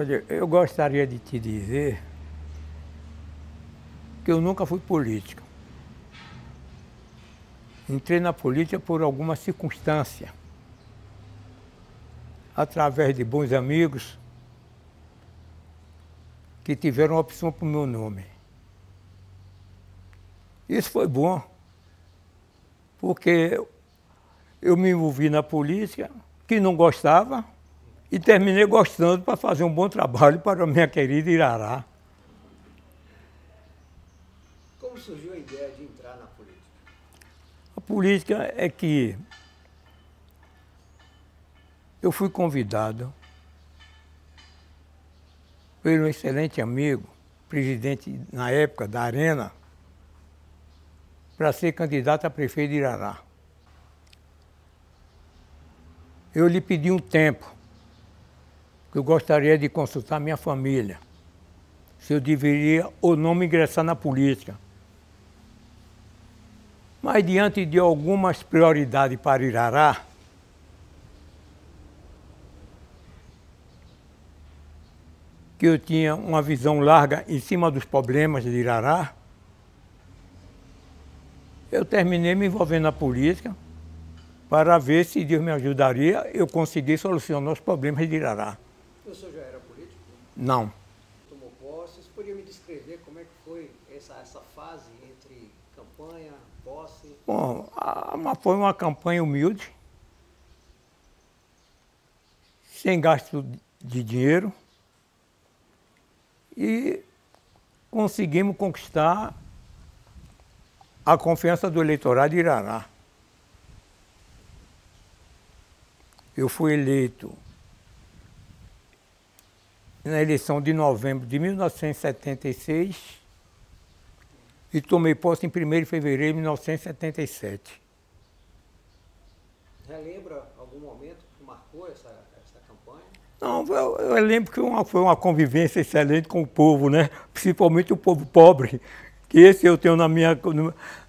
Olha, eu gostaria de te dizer que eu nunca fui político. Entrei na política por alguma circunstância, através de bons amigos que tiveram opção para o meu nome. Isso foi bom, porque eu me envolvi na política, que não gostava, e terminei gostando para fazer um bom trabalho para a minha querida Irará. Como surgiu a ideia de entrar na política? A política é que eu fui convidado pelo excelente amigo, presidente na época da Arena, para ser candidato a prefeito de Irará. Eu lhe pedi um tempo que Eu gostaria de consultar minha família se eu deveria ou não me ingressar na política. Mas diante de algumas prioridades para Irará, que eu tinha uma visão larga em cima dos problemas de Irará, eu terminei me envolvendo na política para ver se Deus me ajudaria eu conseguir solucionar os problemas de Irará. O senhor já era político? Não. Tomou posse. Você podia me descrever como é que foi essa, essa fase entre campanha, posse? Bom, a, foi uma campanha humilde, sem gasto de dinheiro e conseguimos conquistar a confiança do eleitorado de Irará. Eu fui eleito na eleição de novembro de 1976 e tomei posse em 1 de fevereiro de 1977. Relembra algum momento que marcou essa, essa campanha? Não, eu, eu lembro que uma, foi uma convivência excelente com o povo, né? principalmente o povo pobre, que esse eu tenho na minha,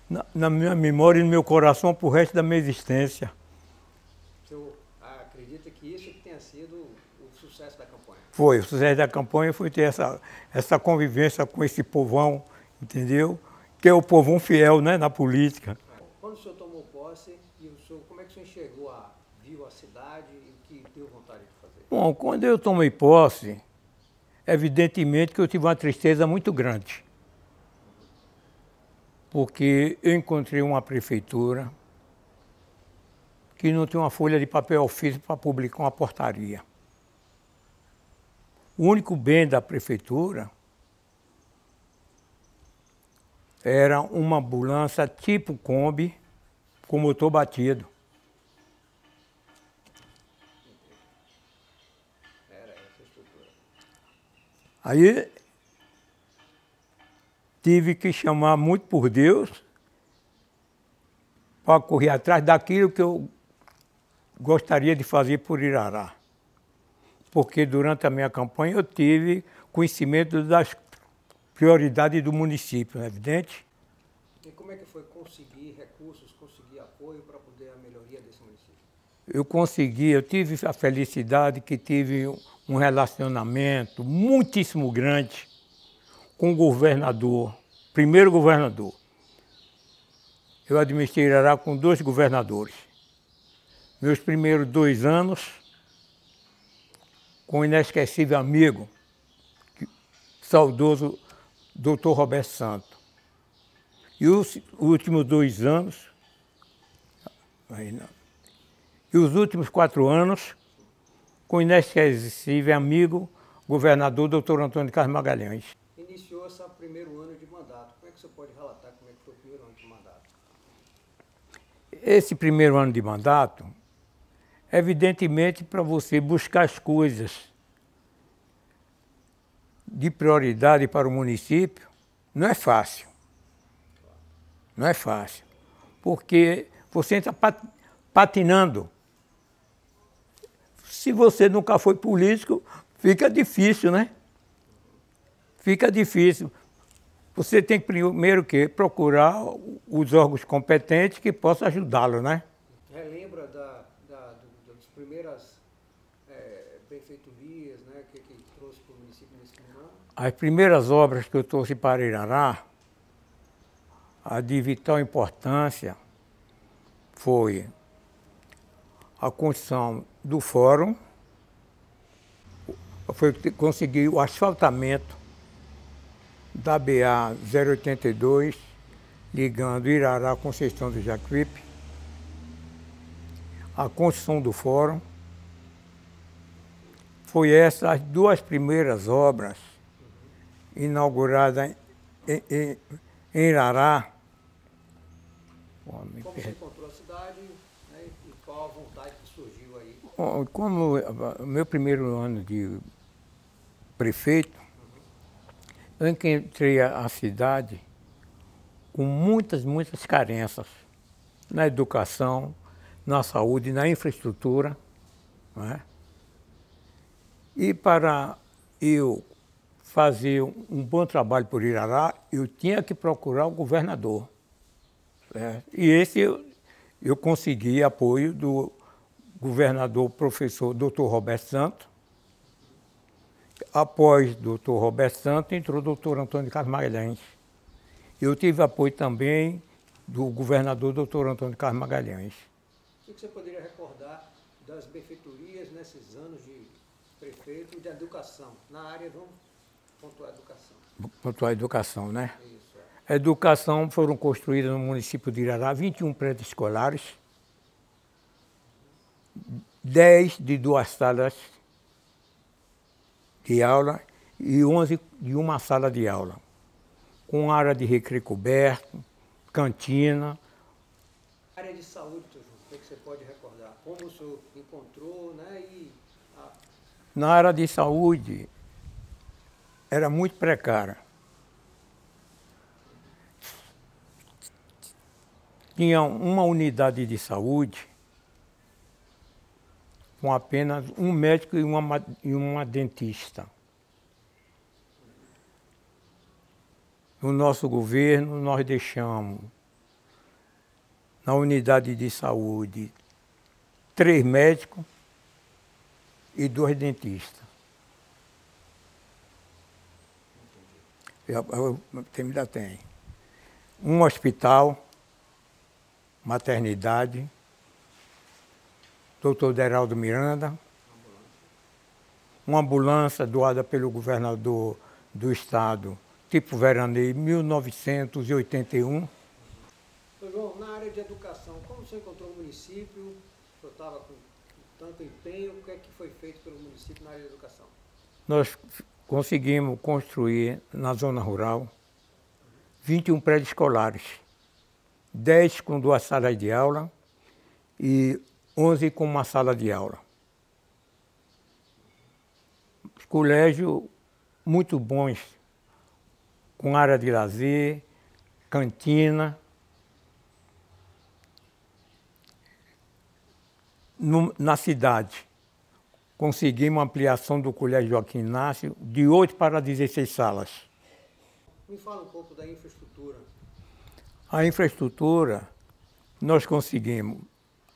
na, na minha memória e no meu coração para o resto da minha existência. Foi, o sucesso da campanha foi ter essa, essa convivência com esse povão, entendeu? Que é o povão fiel né, na política. Quando o senhor tomou posse, e o senhor, como é que o senhor enxergou a, viu a cidade e o que deu vontade de fazer? Bom, quando eu tomei posse, evidentemente que eu tive uma tristeza muito grande. Porque eu encontrei uma prefeitura que não tem uma folha de papel ofício para publicar uma portaria. O único bem da prefeitura era uma ambulância tipo Kombi com motor batido. Aí tive que chamar muito por Deus para correr atrás daquilo que eu gostaria de fazer por Irará porque durante a minha campanha eu tive conhecimento das prioridades do município, não é evidente? E como é que foi conseguir recursos, conseguir apoio para poder a melhoria desse município? Eu consegui, eu tive a felicidade que tive um relacionamento muitíssimo grande com o governador, primeiro governador. Eu administrará com dois governadores. Meus primeiros dois anos, com o inesquecível amigo, saudoso Dr. Roberto Santo. E os últimos dois anos, e os últimos quatro anos, com o inesquecível amigo, governador Dr. Antônio Carlos Magalhães. Iniciou esse primeiro ano de mandato. Como é que você pode relatar como é que foi o primeiro ano de mandato? Esse primeiro ano de mandato evidentemente, para você buscar as coisas de prioridade para o município, não é fácil. Não é fácil. Porque você entra patinando. Se você nunca foi político, fica difícil, né? Fica difícil. Você tem que primeiro que procurar os órgãos competentes que possam ajudá-lo, né? Relembra da primeiras é, benfeitorias né, que, que trouxe para o município nesse momento? As primeiras obras que eu trouxe para Irará, a de vital importância foi a construção do fórum, foi conseguir o asfaltamento da BA 082, ligando Irará com Conceição do Jacuípe, a construção do fórum. Foi essas as duas primeiras obras inauguradas em, em, em Irará. Como você encontrou a cidade né, e qual a vontade que surgiu aí? Bom, como meu primeiro ano de prefeito, eu entrei a cidade com muitas, muitas carências na educação, na saúde, na infraestrutura. É? E para eu fazer um bom trabalho por Irará, eu tinha que procurar o governador. E esse eu, eu consegui apoio do governador professor Dr. Roberto Santo. Após Dr. Roberto Santo, entrou Dr. Antônio Carlos Magalhães. Eu tive apoio também do governador Dr. Antônio Carlos Magalhães que você poderia recordar das benfeitorias nesses anos de prefeito e de educação? Na área, vamos pontuar a educação. Pontuar a educação, né? Isso. É. Educação foram construídas no município de Irará 21 prédios escolares, 10 de duas salas de aula e 11 de uma sala de aula, com área de recreio coberto, cantina. Área de saúde, você pode recordar? Como o senhor encontrou, né? E a... Na área de saúde, era muito precária. Tinha uma unidade de saúde com apenas um médico e uma, e uma dentista. No nosso governo, nós deixamos na unidade de saúde três médicos e dois dentistas. Ainda tem. Um hospital, maternidade, doutor Deraldo Miranda, uma ambulância doada pelo governador do estado, tipo veraneio, 1981. João, na área de educação, como você encontrou o município? que estava com tanto empenho, o que é que foi feito pelo município na área de educação? Nós conseguimos construir na zona rural 21 prédios escolares, 10 com duas salas de aula e 11 com uma sala de aula. Colégio muito bons, com área de lazer, cantina, no, na cidade. Conseguimos uma ampliação do Colégio Joaquim Inácio de 8 para 16 salas. Me fala um pouco da infraestrutura. A infraestrutura, nós conseguimos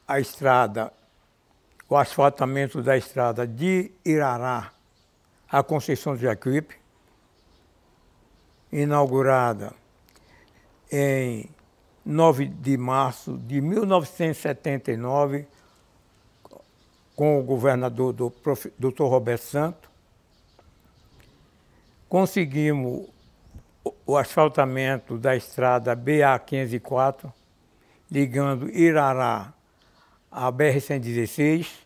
a estrada, o asfaltamento da estrada de Irará à Conceição de Equipe, inaugurada em 9 de março de 1979, com o governador do prof, Dr. Roberto Santo. Conseguimos o asfaltamento da estrada BA 504, ligando Irará à BR 116,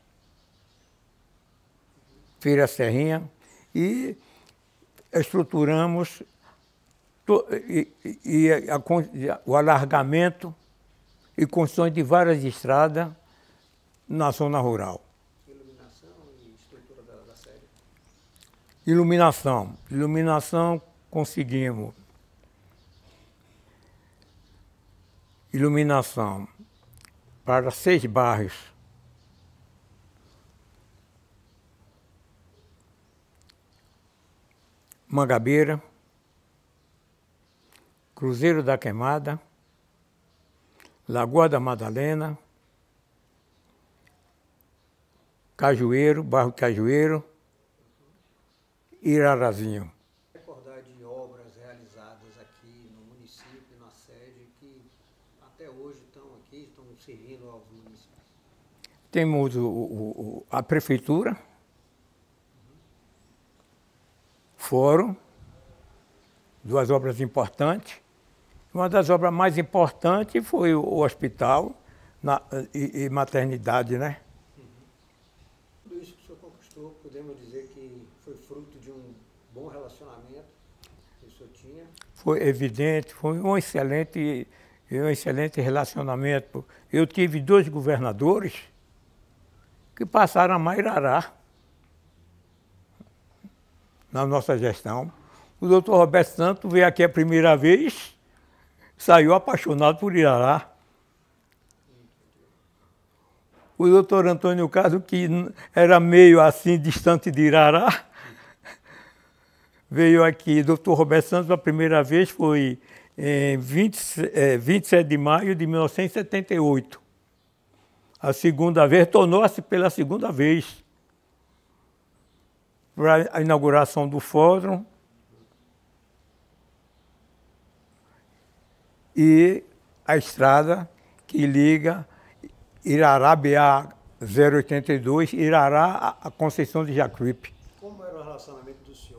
Feira Serrinha, e estruturamos e, e a, o alargamento e construção de várias estradas na zona rural. Iluminação. Iluminação conseguimos. Iluminação para seis bairros. Mangabeira, Cruzeiro da Queimada, Lagoa da Madalena, Cajueiro, Bairro Cajueiro, Irarazinho. Recordar de obras realizadas aqui no município, na sede, que até hoje estão aqui, estão servindo aos municípios. Temos o, o, a prefeitura, uhum. fórum, duas obras importantes. Uma das obras mais importantes foi o hospital na, e, e, maternidade, né? Uhum. Tudo isso que o senhor conquistou, podemos dizer que foi fruto de um bom relacionamento que o senhor tinha? Foi evidente, foi um excelente, um excelente relacionamento. Eu tive dois governadores que passaram a Mairará na nossa gestão. O doutor Roberto Santos veio aqui a primeira vez, saiu apaixonado por Irará. O doutor Antônio Caso, que era meio assim distante de Irará, veio aqui Dr. Roberto Santos, a primeira vez foi em 20, é, 27 de maio de 1978. A segunda vez, tornou-se pela segunda vez para a inauguração do fórum. E a estrada que liga Irará BA 082, Irará a Conceição de Jacuípe. Como era o relacionamento do senhor?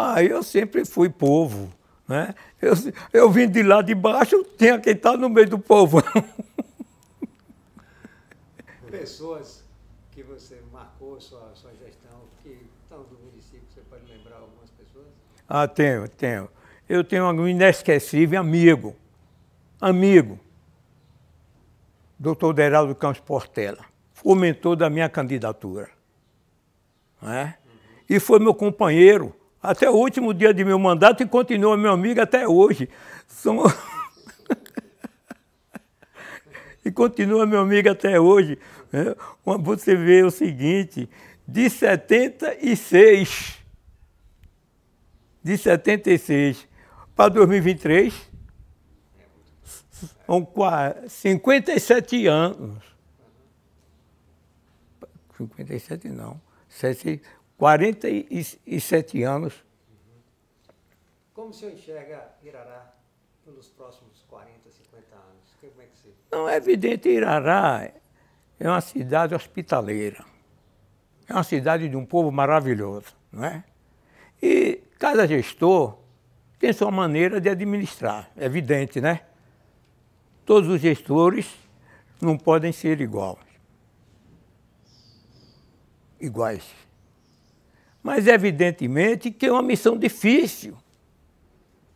Ah, eu sempre fui povo. Né? Eu, eu vim de lá de baixo, tinha que estar no meio do povo. Pessoas que você marcou sua, sua gestão, que estão do município, você pode lembrar algumas pessoas? Ah, tenho, tenho. Eu tenho um inesquecível amigo, amigo, doutor Deraldo Campos Portela. fomentou da minha candidatura. Né? Uhum. E foi meu companheiro até o último dia de meu mandato e continua meu amigo até hoje. Somos... e continua meu amigo até hoje. É, você vê o seguinte, de 76, de 76 para 2023, são 57 anos. 57 não. 47 anos. Como o senhor enxerga Irará nos próximos 40, 50 anos? Como é que Não, é evidente, Irará é uma cidade hospitaleira. É uma cidade de um povo maravilhoso, não é? E cada gestor tem sua maneira de administrar, é evidente, né? Todos os gestores não podem ser iguais. Iguais. Mas, evidentemente, que é uma missão difícil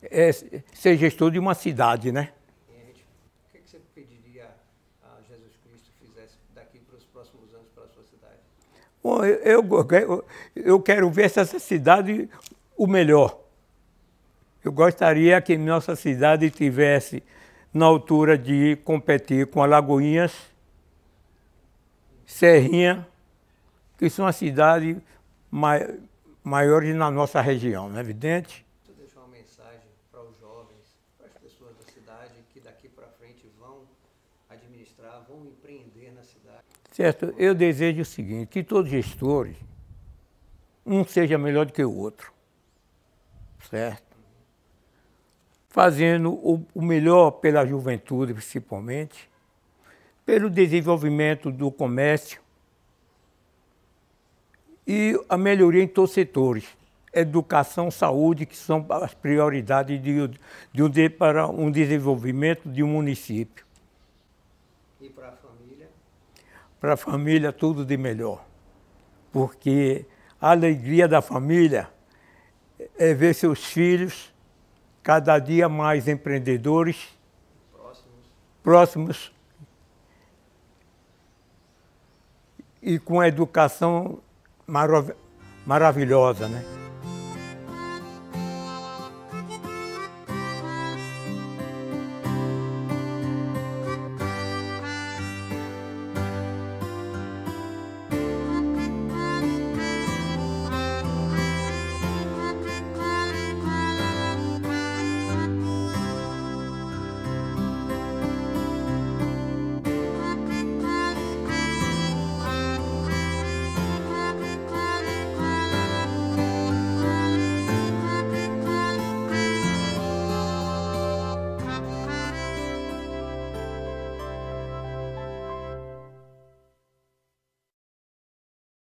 é ser gestor de uma cidade, né? O que, é você pediria a Jesus Cristo fizesse daqui para os próximos anos para a sua cidade? Bom, eu, eu, eu quero ver essa cidade o melhor. Eu gostaria que nossa cidade tivesse na altura de competir com Alagoinhas, Serrinha, que são as cidades mai, maiores na nossa região, não é evidente? Você deixar uma mensagem para os jovens, para as pessoas da cidade que daqui para frente vão administrar, vão empreender na cidade? Certo, eu desejo o seguinte, que todos os gestores, um seja melhor do que o outro, certo? Fazendo o, o melhor pela juventude, principalmente, pelo desenvolvimento do comércio, e a melhoria em todos os setores. Educação, saúde, que são as prioridades de, de, de para um desenvolvimento de um município. E para a família? Para a família, tudo de melhor. Porque a alegria da família é ver seus filhos cada dia mais empreendedores, próximos, próximos e com a educação marav maravilhosa, né?